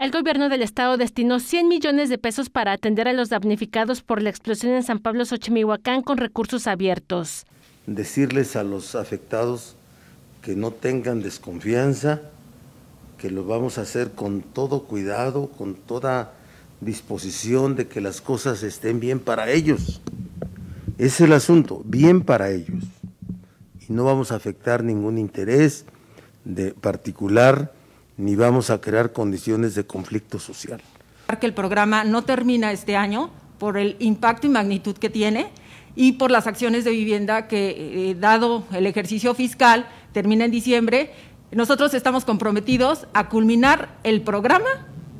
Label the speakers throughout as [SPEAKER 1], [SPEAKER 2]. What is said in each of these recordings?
[SPEAKER 1] El gobierno del estado destinó 100 millones de pesos para atender a los damnificados por la explosión en San Pablo Xochimihuacán con recursos abiertos.
[SPEAKER 2] Decirles a los afectados que no tengan desconfianza, que lo vamos a hacer con todo cuidado, con toda disposición de que las cosas estén bien para ellos. Es el asunto, bien para ellos. Y no vamos a afectar ningún interés de particular ni vamos a crear condiciones de conflicto social.
[SPEAKER 3] Que el programa no termina este año por el impacto y magnitud que tiene y por las acciones de vivienda que, eh, dado el ejercicio fiscal, termina en diciembre. Nosotros estamos comprometidos a culminar el programa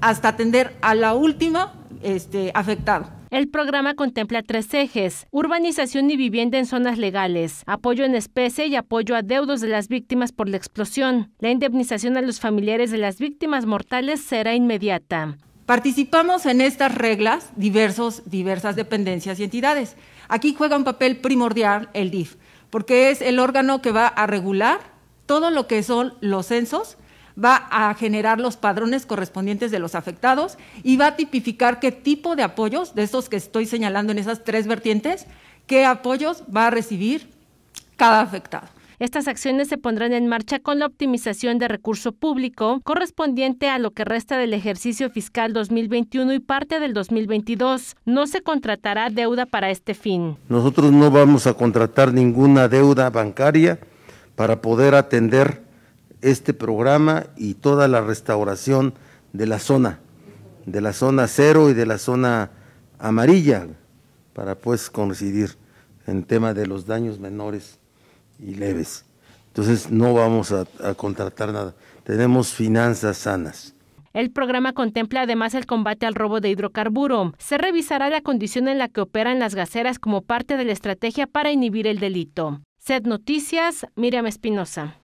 [SPEAKER 3] hasta atender a la última este, afectado. El programa contempla
[SPEAKER 1] tres ejes, urbanización y vivienda en zonas legales, apoyo en especie y apoyo a deudos de las víctimas por la explosión. La indemnización a los familiares de las víctimas mortales será
[SPEAKER 3] inmediata. Participamos en estas reglas diversas dependencias y entidades. Aquí juega un papel primordial el DIF, porque es el órgano que va a regular todo lo que son los censos va a generar los padrones correspondientes de los afectados y va a tipificar qué tipo de apoyos, de estos que estoy señalando en esas tres vertientes, qué apoyos va a recibir cada afectado. Estas acciones
[SPEAKER 1] se pondrán en marcha con la optimización de recurso público correspondiente a lo que resta del ejercicio fiscal 2021 y parte del 2022. No se contratará deuda para este fin.
[SPEAKER 2] Nosotros no vamos a contratar ninguna deuda bancaria para poder atender este programa y toda la restauración de la zona, de la zona cero y de la zona amarilla, para pues coincidir en tema de los daños menores y leves. Entonces no vamos a, contratar nada, tenemos finanzas sanas.
[SPEAKER 1] El programa contempla además el combate al robo de hidrocarburo. Se revisará la condición en la que operan las gaseras como parte de la estrategia para inhibir el delito. Sed Noticias, Miriam Espinosa.